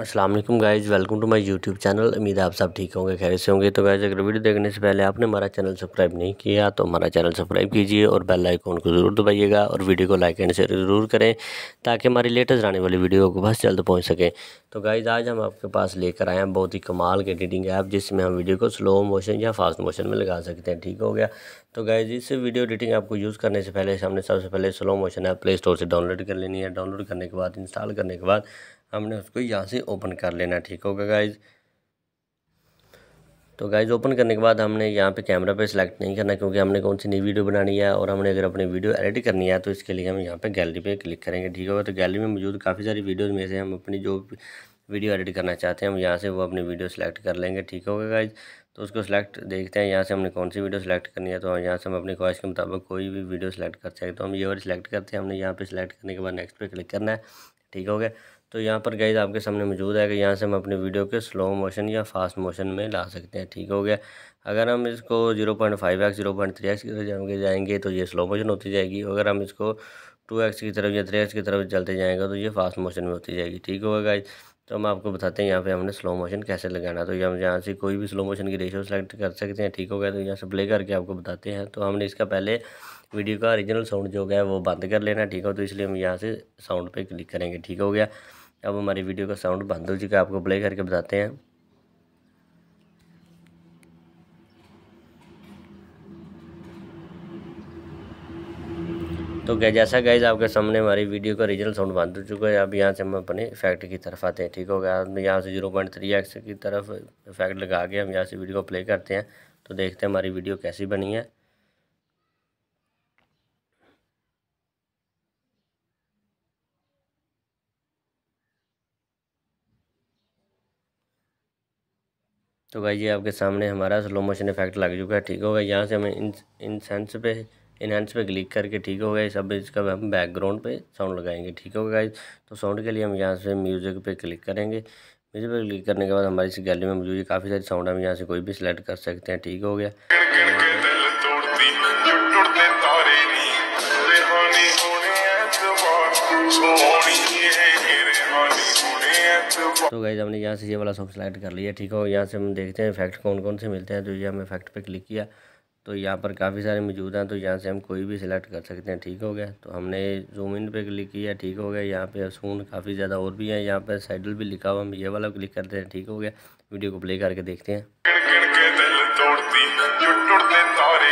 Aslam guys welcome to my YouTube channel उम्मीद है आप सब ठीक होंगे खैर से होंगे तो गाइज़ अगर वीडियो देखने से पहले आपने हमारा चैनल सब्सक्राइब नहीं किया तो हमारा चैनल सब्सक्राइब कीजिए और बेल आइकॉन को ज़रूर दबाइएगा और वीडियो को लाइक एंड शेयर ज़रूर करें ताकि हमारी लेटेस्ट आने वाली वीडियो को बस जल्द पहुँच सकें तो गाइज़ आज हम आपके पास लेकर आए हैं बहुत ही कमाल के एडिटिंग ऐप जिसमें हम वीडियो को स्लो मोशन या फास्ट मोशन में लगा सकते हैं ठीक हो गया तो गाइज़ इस वीडियो एडिटिंग आपको यूज़ करने से पहले हमने सबसे पहले slow motion app play store से डाउनलोड कर लेनी है डाउनलोड करने के बाद इंस्टॉल करने के बाद हमने उसको यहाँ से ओपन कर लेना ठीक होगा गाइज़ तो गाइज़ ओपन करने के बाद हमने यहाँ पे कैमरा पे सेलेक्ट नहीं करना क्योंकि हमने कौन सी नई वीडियो बनानी है और हमने अगर अपनी वीडियो एडिट करनी है तो इसके लिए हम यहाँ पे गैलरी पे क्लिक करेंगे ठीक होगा तो गैलरी में मौजूद काफ़ी सारी वीडियोज़ में से हम अपनी जो वीडियो एडिट करना चाहते हैं हम यहाँ से वो अपनी वीडियो सेलेक्ट कर लेंगे ठीक होगा गाइज तो उसको सेलेक्ट देखते हैं यहाँ से हमने कौन सी वीडियो सेलेक्ट करनी है तो यहाँ से हम अपनी ख्वाहिश के मुताबिक कोई भी वीडियो सेलेक्ट कर सकते हैं तो हम ये वाली सिलेक्ट करते हैं हमने यहाँ पर सिलेक्ट करने के बाद नेक्स्ट पर क्लिक करना है ठीक हो गया तो यहाँ पर गाइज आपके सामने मौजूद है कि यहाँ से हम अपने वीडियो के स्लो मोशन या फास्ट मोशन में ला सकते हैं ठीक हो गया अगर हम इसको zero point five x zero point three x की तरफ जाएंगे तो ये स्लो मोशन होती जाएगी अगर हम इसको टू एक्स की तरफ या थ्री एक्स की तरफ चलते जाएंगे तो ये फास्ट मोशन में होती जाएगी ठीक होगा गाइज तो हम आपको बताते हैं यहाँ पे हमने स्लो मोशन कैसे लगाना तो यहाँ हम यहाँ से कोई भी स्लो मोशन की रेशियो सेलेक्ट कर सकते हैं ठीक हो गया तो यहाँ से प्ले करके आपको बताते हैं तो हमने इसका पहले वीडियो का ओरिजिनल साउंड जो गया वो बंद कर लेना ठीक हो तो इसलिए हम यहाँ से साउंड पे क्लिक करेंगे ठीक हो गया अब हमारी वीडियो का साउंड बंद हो चुका है आपको प्ले करके बताते हैं तो जैसा गाइज आपके सामने हमारी वीडियो का रिजल्ट साउंड बंद हो चुका है अब यहाँ से हम अपने इफेक्ट की तरफ आते हैं ठीक हो गया यहाँ से जीरो पॉइंट थ्री एक्स की तरफ इफेक्ट लगा के हम यहाँ से वीडियो को प्ले करते हैं तो देखते हैं हमारी वीडियो कैसी बनी है तो भाई जी आपके सामने हमारा स्लो मोशन इफेक्ट लग चुका है ठीक होगा यहाँ से हमें इन सेंस पे इनहेंस पे क्लिक करके ठीक हो गया सब इसका हम बैकग्राउंड पे साउंड लगाएंगे ठीक हो गया तो साउंड के लिए हम यहाँ से म्यूज़िक पे क्लिक करेंगे म्यूज़िक पे क्लिक करने के बाद हमारी इस गैलरी में मौजूद काफ़ी सारी साउंड हम यहाँ से कोई भी सिलेक्ट कर सकते हैं ठीक हो गया तो गाइज हमने यहाँ से ये वाला सॉन्ग सेलेक्ट कर लिया ठीक हो यहाँ से हम देखते हैं इफेक्ट कौन कौन से मिलते हैं तो ये हम इफेक्ट पे क्लिक किया तो यहाँ पर काफ़ी सारे मौजूद हैं तो यहाँ से हम कोई भी सिलेक्ट कर सकते हैं ठीक हो गया तो हमने जूम इन पे क्लिक किया ठीक हो गया यहाँ पे असून काफ़ी ज़्यादा और भी हैं यहाँ पर साइडल भी लिखा हुआ हम ये वाला क्लिक करते हैं ठीक हो गया वीडियो को प्ले करके देखते हैं गिन गिन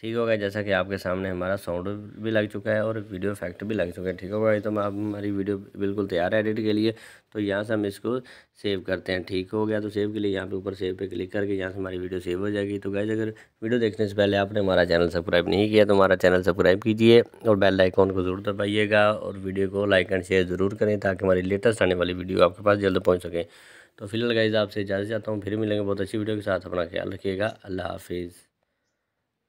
ठीक होगा जैसा कि आपके सामने हमारा साउंड भी लग चुका है और वीडियो इफेक्ट भी लग चुका है ठीक होगा तो आप हमारी वीडियो बिल्कुल तैयार है एडिट के लिए तो यहाँ से हम इसको सेव करते हैं ठीक हो गया तो सेव के लिए यहाँ पे ऊपर सेव पे क्लिक करके यहाँ से हमारी वीडियो सेव हो जाएगी तो गाइज अगर वीडियो देखने से पहले आपने हमारा चैनल सब्सक्राइब नहीं किया तो हमारा चैनल सब्सक्राइब कीजिए और बेल आइकॉन को जरूर दबाइएगा और वीडियो को लाइक एंड शेयर ज़रूर करें ताकि हमारी लेटेस्ट आने वाली वीडियो आपके पास जल्द पहुँच सकें तो फिलहाल गाइज आपसे इजाज़त चाहता हूँ फिर मिलेंगे बहुत अच्छी वीडियो के साथ अपना ख्याल रखिएगा अल्लाह हाफिज़